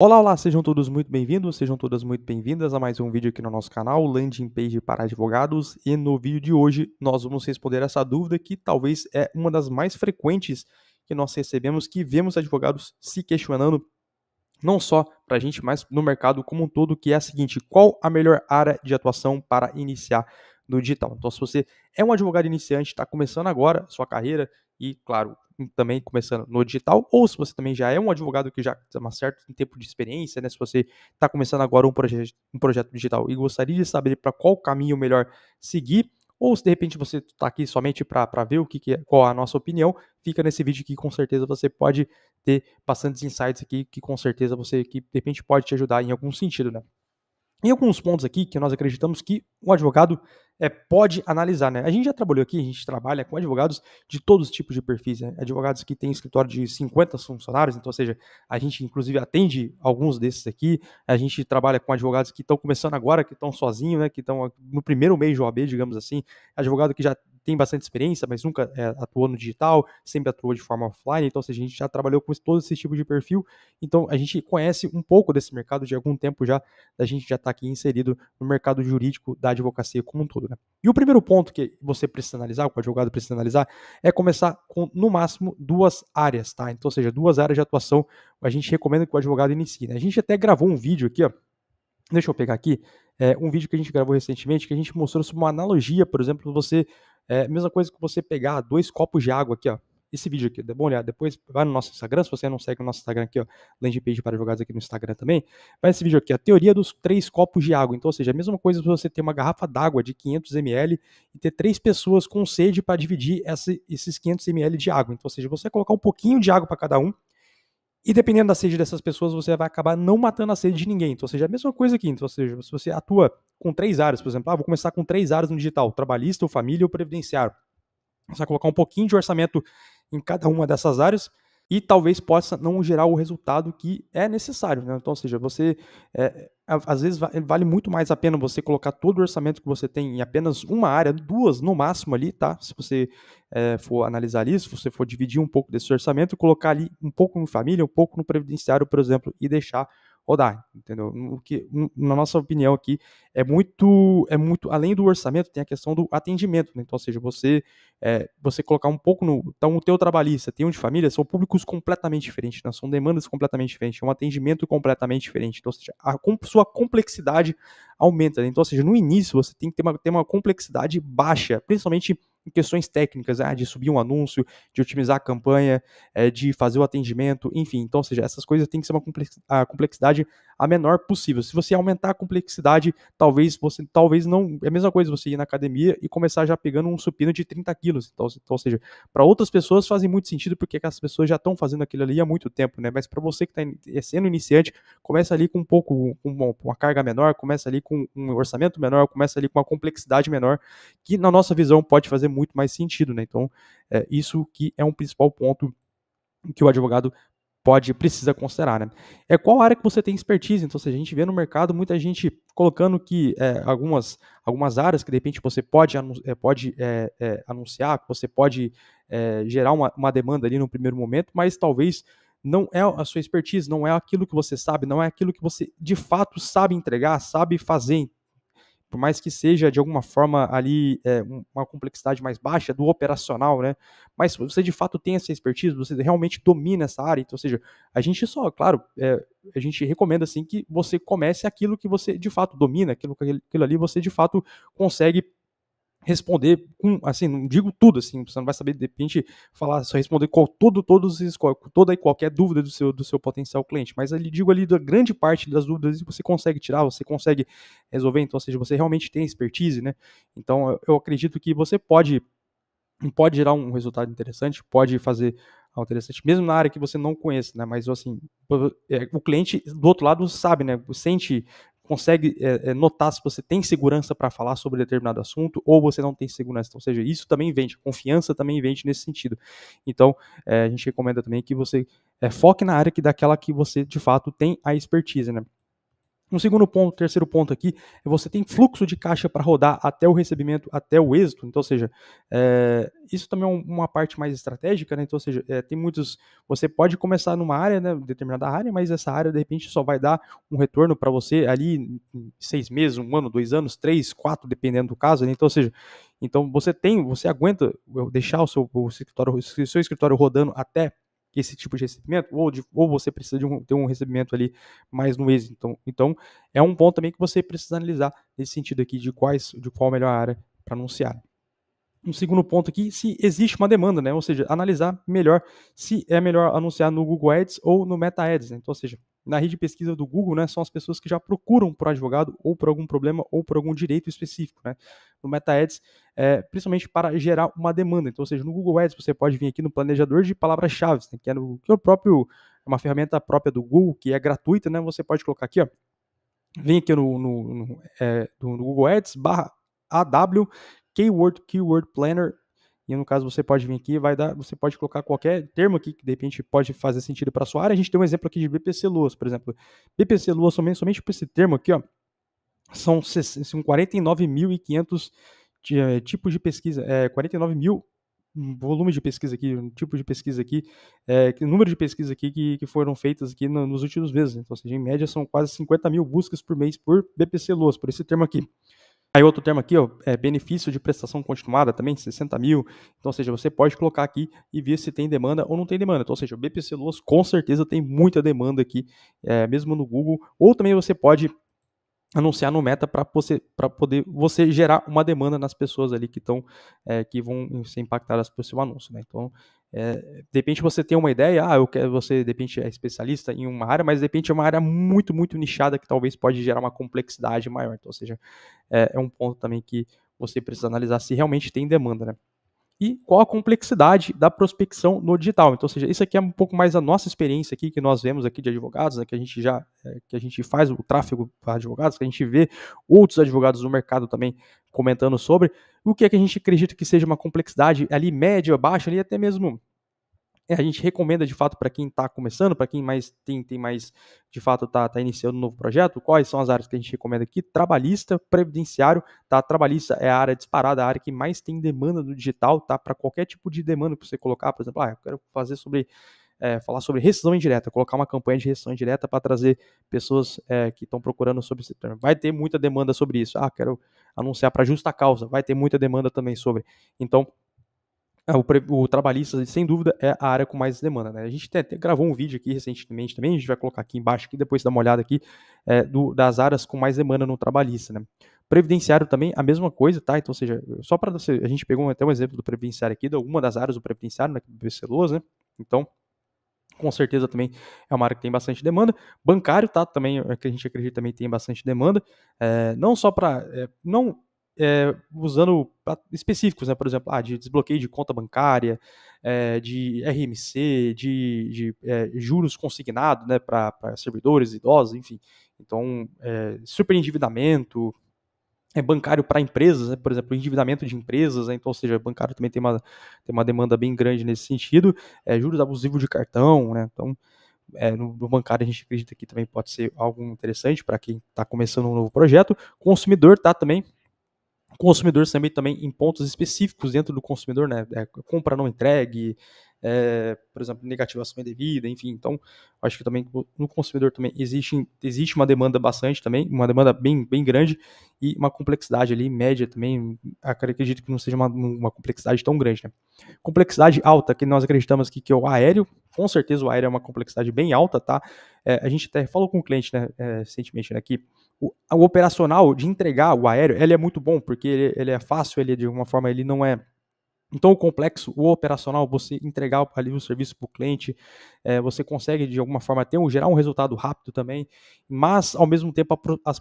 Olá, olá, sejam todos muito bem-vindos, sejam todas muito bem-vindas a mais um vídeo aqui no nosso canal, Landing Page para Advogados, e no vídeo de hoje nós vamos responder essa dúvida que talvez é uma das mais frequentes que nós recebemos, que vemos advogados se questionando, não só para a gente, mas no mercado como um todo, que é a seguinte, qual a melhor área de atuação para iniciar no digital? Então, se você é um advogado iniciante, está começando agora sua carreira, e claro, também começando no digital, ou se você também já é um advogado que já tem um certo tempo de experiência, né? Se você está começando agora um, proje um projeto digital e gostaria de saber para qual caminho melhor seguir, ou se de repente você está aqui somente para ver o que, que é, qual é a nossa opinião, fica nesse vídeo que com certeza você pode ter bastantes insights aqui que com certeza você que de repente pode te ajudar em algum sentido, né? E alguns pontos aqui que nós acreditamos que um advogado é, pode analisar. Né? A gente já trabalhou aqui, a gente trabalha com advogados de todos os tipos de perfis. Né? Advogados que têm escritório de 50 funcionários, então, ou seja, a gente inclusive atende alguns desses aqui. A gente trabalha com advogados que estão começando agora, que estão sozinhos, né? que estão no primeiro mês de OAB, digamos assim. Advogado que já tem bastante experiência, mas nunca é, atuou no digital, sempre atuou de forma offline, então seja, assim, a gente já trabalhou com todo esse tipo de perfil, então a gente conhece um pouco desse mercado de algum tempo já, a gente já está aqui inserido no mercado jurídico da advocacia como um todo. Né? E o primeiro ponto que você precisa analisar, o advogado precisa analisar, é começar com, no máximo, duas áreas, tá? Então, ou seja, duas áreas de atuação, a gente recomenda que o advogado inicie. Né? A gente até gravou um vídeo aqui, ó, deixa eu pegar aqui, é, um vídeo que a gente gravou recentemente, que a gente mostrou sobre uma analogia, por exemplo, você é, mesma coisa que você pegar dois copos de água aqui, ó. Esse vídeo aqui, dá uma olhada. Depois vai no nosso Instagram, se você não segue o nosso Instagram aqui, ó, landing page para jogados aqui no Instagram também. Vai esse vídeo aqui, a teoria dos três copos de água. Então, ou seja, a mesma coisa se você ter uma garrafa d'água de 500 ml e ter três pessoas com sede para dividir essa, esses 500 ml de água. Então, ou seja, você colocar um pouquinho de água para cada um, e dependendo da sede dessas pessoas, você vai acabar não matando a sede de ninguém. Então, ou seja, é a mesma coisa aqui. Então, ou seja, se você atua com três áreas, por exemplo, ah, vou começar com três áreas no digital: trabalhista, ou família ou previdenciário. Você vai colocar um pouquinho de orçamento em cada uma dessas áreas e talvez possa não gerar o resultado que é necessário. Né? Então, ou seja, você é, é às vezes vale muito mais a pena você colocar todo o orçamento que você tem em apenas uma área, duas no máximo ali, tá? Se você é, for analisar isso, se você for dividir um pouco desse orçamento, colocar ali um pouco em família, um pouco no previdenciário, por exemplo, e deixar rodar, entendeu? O que, na nossa opinião aqui, é muito, é muito além do orçamento, tem a questão do atendimento, né? Então, ou seja, você, é, você colocar um pouco no, então, o teu trabalhista, tem um de família, são públicos completamente diferentes, né? são demandas completamente diferentes, é um atendimento completamente diferente, então, ou seja, a sua complexidade aumenta, né? Então, ou seja, no início você tem que ter uma, ter uma complexidade baixa, principalmente em questões técnicas, ah, de subir um anúncio, de otimizar a campanha, é, de fazer o atendimento, enfim. Então, ou seja, essas coisas têm que ser uma complexidade a menor possível. Se você aumentar a complexidade, talvez você talvez não. É a mesma coisa você ir na academia e começar já pegando um supino de 30 quilos. Então, então, ou seja, para outras pessoas fazem muito sentido porque é as pessoas já estão fazendo aquilo ali há muito tempo, né? Mas para você que está é sendo iniciante, começa ali com um pouco, com uma carga menor, começa ali com um orçamento menor, começa ali com uma complexidade menor, que na nossa visão pode fazer muito mais sentido, né? Então, é isso que é um principal ponto que o advogado pode precisa considerar, né? É qual área que você tem expertise. Então, se a gente vê no mercado muita gente colocando que é, algumas, algumas áreas que de repente você pode, anun é, pode é, é, anunciar, que você pode é, gerar uma, uma demanda ali no primeiro momento, mas talvez não é a sua expertise, não é aquilo que você sabe, não é aquilo que você de fato sabe entregar, sabe fazer por mais que seja de alguma forma ali é, uma complexidade mais baixa do operacional, né? Mas você de fato tem essa expertise, você realmente domina essa área, então, ou seja, a gente só, claro, é, a gente recomenda assim que você comece aquilo que você de fato domina, aquilo, aquilo ali você de fato consegue responder com, assim, não digo tudo, assim, você não vai saber, de repente, falar, só responder com todo, todos, toda e qualquer dúvida do seu, do seu potencial cliente, mas ele digo ali, da grande parte das dúvidas você consegue tirar, você consegue resolver, então, ou seja, você realmente tem expertise, né, então eu, eu acredito que você pode, pode gerar um resultado interessante, pode fazer algo interessante, mesmo na área que você não conhece, né, mas, assim, é, o cliente do outro lado sabe, né, sente consegue é, é, notar se você tem segurança para falar sobre determinado assunto ou você não tem segurança. Então, ou seja, isso também vende, confiança também vende nesse sentido. Então, é, a gente recomenda também que você é, foque na área que daquela que você de fato tem a expertise, né? Um segundo ponto, terceiro ponto aqui, é você tem fluxo de caixa para rodar até o recebimento, até o êxito. Então, ou seja, é, isso também é uma parte mais estratégica, né? Então, ou seja, é, tem muitos. Você pode começar numa área, né, determinada área, mas essa área, de repente, só vai dar um retorno para você ali em seis meses, um ano, dois anos, três, quatro, dependendo do caso. Né? Então, ou seja, então você tem, você aguenta deixar o seu, o escritório, o seu escritório rodando até esse tipo de recebimento, ou, de, ou você precisa de um, ter um recebimento ali mais no êxito. Então, então, é um ponto também que você precisa analisar nesse sentido aqui de quais, de qual a melhor área para anunciar. Um segundo ponto aqui, se existe uma demanda, né? Ou seja, analisar melhor se é melhor anunciar no Google Ads ou no Meta Ads. Né? Então, ou seja, na rede de pesquisa do Google, né, são as pessoas que já procuram por advogado ou por algum problema ou por algum direito específico, né? No Meta Ads, é, principalmente para gerar uma demanda. Então, ou seja, no Google Ads você pode vir aqui no planejador de palavras-chave, né, que, é que é o próprio é uma ferramenta própria do Google que é gratuita, né? Você pode colocar aqui, ó, vem aqui no, no, no, é, no Google Ads barra AW Keyword Keyword Planner e no caso você pode vir aqui, vai dar, você pode colocar qualquer termo aqui que de repente pode fazer sentido para sua área. A gente tem um exemplo aqui de BPC Luas, por exemplo. BPC Luas, somente somente por esse termo aqui, ó, são, 49.500 eh, tipos de pesquisa, é, eh, 49 mil hum, volume de pesquisa aqui, um tipo de pesquisa aqui, é, número de pesquisa aqui que, que foram feitas aqui no, nos últimos meses. Então, ou seja, em média são quase 50 mil buscas por mês por BPC Luas, por esse termo aqui. Aí outro termo aqui, ó, é benefício de prestação continuada também, 60 mil. Então, ou seja, você pode colocar aqui e ver se tem demanda ou não tem demanda. Então, ou seja, o BPC Loas com certeza tem muita demanda aqui, é, mesmo no Google. Ou também você pode anunciar no Meta para poder você gerar uma demanda nas pessoas ali que estão é, que vão ser impactadas pelo seu anúncio, né? Então, é, de repente você tem uma ideia, ah, eu quero você de repente é especialista em uma área, mas de repente é uma área muito muito nichada que talvez pode gerar uma complexidade maior. Então, ou seja, é, é um ponto também que você precisa analisar se realmente tem demanda, né? e qual a complexidade da prospecção no digital. Então, ou seja, isso aqui é um pouco mais a nossa experiência aqui que nós vemos aqui de advogados, né, que a gente já é, que a gente faz o tráfego para advogados, que a gente vê outros advogados do mercado também comentando sobre o que é que a gente acredita que seja uma complexidade ali média, baixa, ali até mesmo é, a gente recomenda de fato para quem está começando, para quem mais tem, tem mais de fato está tá iniciando um novo projeto, quais são as áreas que a gente recomenda aqui? Trabalhista, previdenciário, tá? Trabalhista é a área disparada, a área que mais tem demanda do digital, tá? Para qualquer tipo de demanda que você colocar, por exemplo, ah, eu quero fazer sobre é, falar sobre rescisão indireta, colocar uma campanha de rescisão indireta para trazer pessoas é, que estão procurando sobre esse termo. Vai ter muita demanda sobre isso. Ah, quero anunciar para justa causa, vai ter muita demanda também sobre. Então, é, o, o, trabalhista, sem dúvida, é a área com mais demanda. Né? A gente até, gravou um vídeo aqui recentemente também, a gente vai colocar aqui embaixo, aqui, depois dá uma olhada aqui, é, do, das áreas com mais demanda no trabalhista. Né? Previdenciário também, a mesma coisa, tá? Então, ou seja, só para você, a gente pegou até um exemplo do previdenciário aqui, de alguma das áreas do previdenciário, né, é BCLOS, né? Então, com certeza também é uma área que tem bastante demanda. Bancário, tá? Também, é que a gente acredita também tem bastante demanda. É, não só para. É, não é, usando específicos, né? Por exemplo, ah, de desbloqueio de conta bancária, é, de RMC, de, de é, juros consignados, né? Para servidores, idosos, enfim. Então, é, superendividamento, é bancário para empresas, né? por exemplo, endividamento de empresas, né? então, ou seja, bancário também tem uma, tem uma demanda bem grande nesse sentido, é, juros abusivos de cartão, né? então é, no, no, bancário a gente acredita que também pode ser algo interessante para quem está começando um novo projeto, consumidor tá também, consumidor também, também em pontos específicos dentro do consumidor, né? É, compra não entregue, é, por exemplo, negativação indevida, enfim. Então, acho que também no consumidor também existe, existe uma demanda bastante também, uma demanda bem, bem grande e uma complexidade ali média também. Acredito que não seja uma, uma complexidade tão grande, né? Complexidade alta, que nós acreditamos que, que é o aéreo, com certeza o aéreo é uma complexidade bem alta, tá? É, a gente até falou com o cliente né, é, recentemente né, que o, o, operacional de entregar o aéreo, ele é muito bom, porque ele, ele é fácil, ele de alguma forma ele não é então, o complexo, o operacional, você entregar ali o serviço para o cliente, é, você consegue de alguma forma ter um, gerar um resultado rápido também, mas ao mesmo tempo a,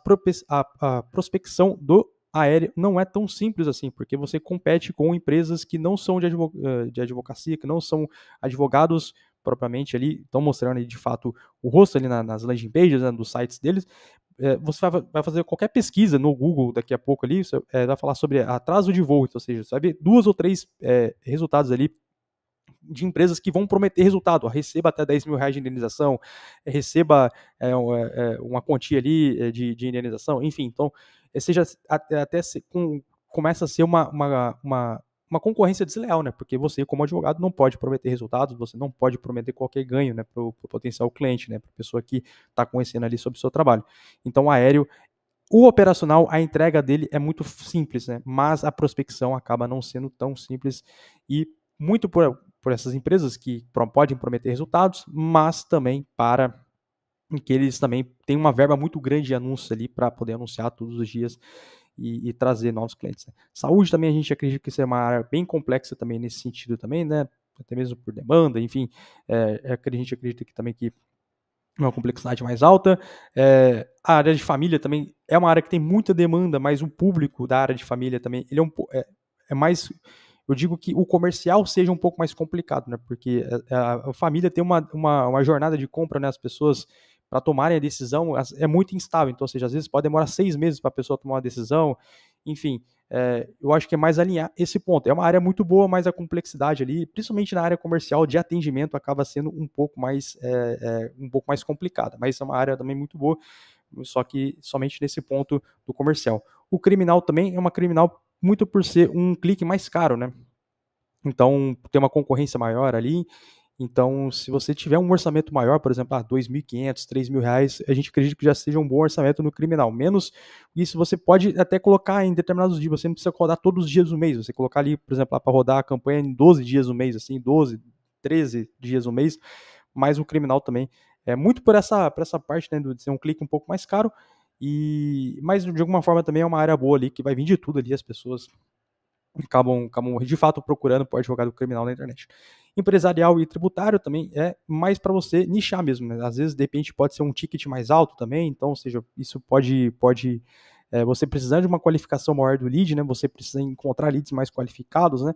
a, a, prospecção do aéreo não é tão simples assim, porque você compete com empresas que não são de, eh, de advocacia, que não são advogados propriamente ali, estão mostrando ali, de fato o rosto ali na, nas landing pages, né, dos sites deles. É, você vai, vai, fazer qualquer pesquisa no Google daqui a pouco ali, você, é, vai falar sobre atraso de voo, então, ou seja, você vai ver duas ou três é, resultados ali de empresas que vão prometer resultado. receba até 10 mil reais de indenização, receba é, é, é uma quantia ali é, de, de, indenização, enfim. Então, seja até, até se, com, começa a ser uma, uma, uma uma concorrência desleal, né? Porque você, como advogado, não pode prometer resultados, você não pode prometer qualquer ganho, né, para o potencial cliente, né, para a pessoa que está conhecendo ali sobre o seu trabalho. Então, o aéreo, o operacional, a entrega dele é muito simples, né? Mas a prospecção acaba não sendo tão simples e muito por, por essas empresas que podem prometer resultados, mas também para que eles também têm uma verba muito grande de anúncios ali para poder anunciar todos os dias e, e trazer novos clientes. Né? Saúde também a gente acredita que isso é uma área bem complexa também nesse sentido também, né? Até mesmo por demanda, enfim, é, é a gente acredita que também que é uma complexidade mais alta. É, a área de família também é uma área que tem muita demanda, mas o público da área de família também ele é, um, é, é mais. Eu digo que o comercial seja um pouco mais complicado, né? Porque a, é, a, família tem uma, uma, uma jornada de compra, né? As pessoas para tomarem a decisão é muito instável. Então, ou seja, às vezes pode demorar seis meses para a pessoa tomar uma decisão. Enfim, é, eu acho que é mais alinhar esse ponto. É uma área muito boa, mas a complexidade ali, principalmente na área comercial de atendimento, acaba sendo um pouco mais é, é, um pouco mais complicada. Mas é uma área também muito boa, só que somente nesse ponto do comercial. O criminal também é uma criminal muito por ser um clique mais caro, né? Então tem uma concorrência maior ali então, se você tiver um orçamento maior, por exemplo, ah, 2.500, 3.000 reais, a gente acredita que já seja um bom orçamento no criminal. Menos isso, você pode até colocar em determinados dias. Você não precisa rodar todos os dias do mês. Você colocar ali, por exemplo, para rodar a campanha em 12 dias do mês, assim, 12, 13 dias do mês. Mas o criminal também é muito por essa, por essa parte, né, de ser um clique um pouco mais caro. E, mas de alguma forma também é uma área boa ali que vai vir de tudo ali as pessoas acabam, acabam de fato procurando por advogado criminal na internet. Empresarial e tributário também é mais para você nichar mesmo. Né? Às vezes, de repente, pode ser um ticket mais alto também, então, ou seja, isso pode. pode é, você precisando de uma qualificação maior do lead, né? Você precisa encontrar leads mais qualificados, né?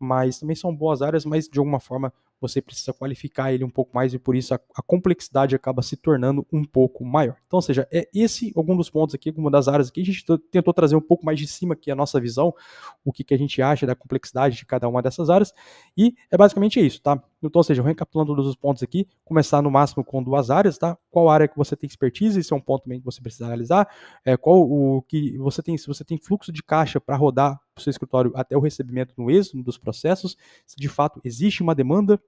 Mas também são boas áreas, mas de alguma forma você precisa qualificar ele um pouco mais e por isso a, a complexidade acaba se tornando um pouco maior. Então, ou seja, é esse algum dos pontos aqui, alguma das áreas aqui, a gente tentou trazer um pouco mais de cima aqui a nossa visão, o que, que a gente acha da complexidade de cada uma dessas áreas, e é basicamente isso, tá? Então, ou seja, recapitulando todos os pontos aqui, começar no máximo com duas áreas, tá? Qual área que você tem expertise, esse é um ponto também que você precisa analisar, é, qual o que você tem, se você tem fluxo de caixa para rodar o seu escritório até o recebimento no êxito dos processos, se de fato existe uma demanda,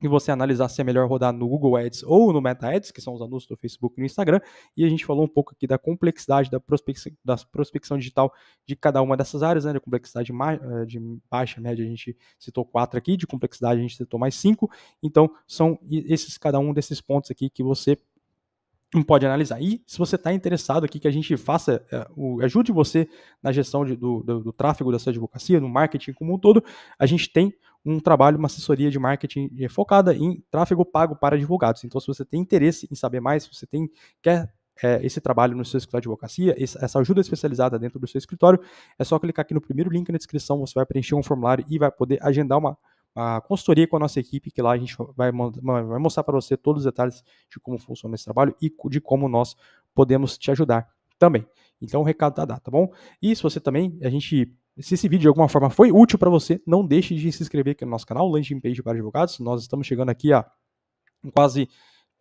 e você analisar se é melhor rodar no Google Ads ou no Meta Ads, que são os anúncios do Facebook e do Instagram. E a gente falou um pouco aqui da complexidade da prospecção, da prospecção digital de cada uma dessas áreas, né? De complexidade eh, de baixa, média, a gente citou quatro aqui, de complexidade a gente citou mais cinco. Então, são esses cada um desses pontos aqui que você não pode analisar. E se você está interessado aqui que a gente faça, é, o, ajude você na gestão de, do, do, do, tráfego dessa advocacia, no marketing como um todo, a gente tem um trabalho, uma assessoria de marketing é, focada em tráfego pago para advogados. Então, se você tem interesse em saber mais, se você tem, quer é, esse trabalho no seu escritório de advocacia, essa ajuda especializada dentro do seu escritório, é só clicar aqui no primeiro link na descrição, você vai preencher um formulário e vai poder agendar uma a consultoria com a nossa equipe, que lá a gente vai, vai mostrar para você todos os detalhes de como funciona esse trabalho e de como nós podemos te ajudar também. Então, o recado está dado, tá bom? E se você também, a gente se esse vídeo de alguma forma foi útil para você, não deixe de se inscrever aqui no nosso canal, Landing Page para Advogados. Nós estamos chegando aqui a quase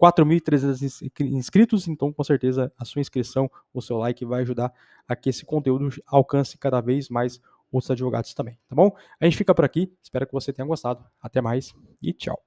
4.300 inscritos, então com certeza a sua inscrição, o seu like vai ajudar a que esse conteúdo alcance cada vez mais outros advogados também, tá bom? A gente fica por aqui, espero que você tenha gostado. Até mais e tchau.